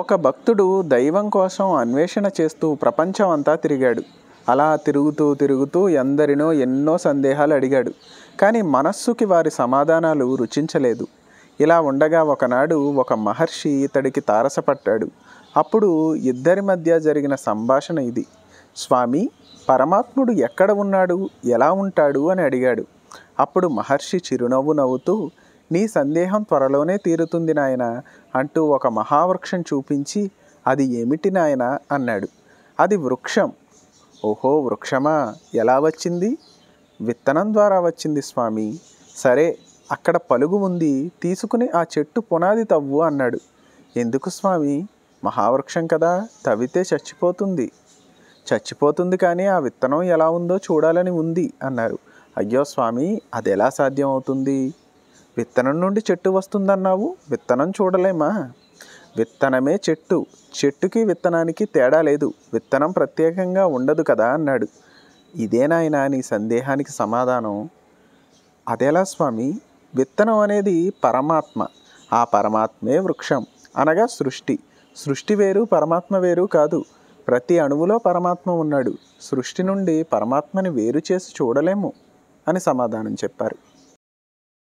ఒక భక్తుడు దైవం కోసం అన్వేషణ చేస్తూ ప్రపంచం అంతా తిరిగాడు అలా తిరుగుతూ తిరుగుతూ ఎందరినో ఎన్నో సందేహాలు అడిగాడు కానీ మనస్సుకి వారి సమాధానాలు రుచించలేదు ఇలా ఉండగా ఒకనాడు ఒక మహర్షి ఇతడికి తారసపట్టాడు అప్పుడు ఇద్దరి మధ్య జరిగిన సంభాషణ ఇది స్వామి పరమాత్ముడు ఎక్కడ ఉన్నాడు ఎలా ఉంటాడు అని అడిగాడు అప్పుడు మహర్షి చిరునవ్వు నవ్వుతూ నీ సందేహం త్వరలోనే తీరుతుంది నాయన అంటూ ఒక మహావృక్షం చూపించి అది ఏమిటి నాయన అన్నాడు అది వృక్షం ఓహో వృక్షమా ఎలా వచ్చింది విత్తనం ద్వారా వచ్చింది స్వామి సరే అక్కడ పలుగు ఉంది తీసుకుని ఆ చెట్టు పునాది తవ్వు అన్నాడు ఎందుకు స్వామి మహావృక్షం కదా తవ్వితే చచ్చిపోతుంది చచ్చిపోతుంది కానీ ఆ విత్తనం ఎలా ఉందో చూడాలని ఉంది అన్నారు అయ్యో స్వామి అది ఎలా సాధ్యం అవుతుంది విత్తనం నుండి చెట్టు వస్తుందన్నావు విత్తనం చూడలేమా విత్తనమే చెట్టు చెట్టుకి విత్తనానికి తేడా లేదు విత్తనం ప్రత్యేకంగా ఉండదు కదా అన్నాడు ఇదేనాయన నీ సందేహానికి సమాధానం అదేలా స్వామి విత్తనం అనేది పరమాత్మ ఆ పరమాత్మే వృక్షం అనగా సృష్టి సృష్టి వేరు పరమాత్మ వేరు కాదు ప్రతి అణువులో పరమాత్మ ఉన్నాడు సృష్టి నుండి పరమాత్మని వేరు చేసి చూడలేము అని సమాధానం చెప్పారు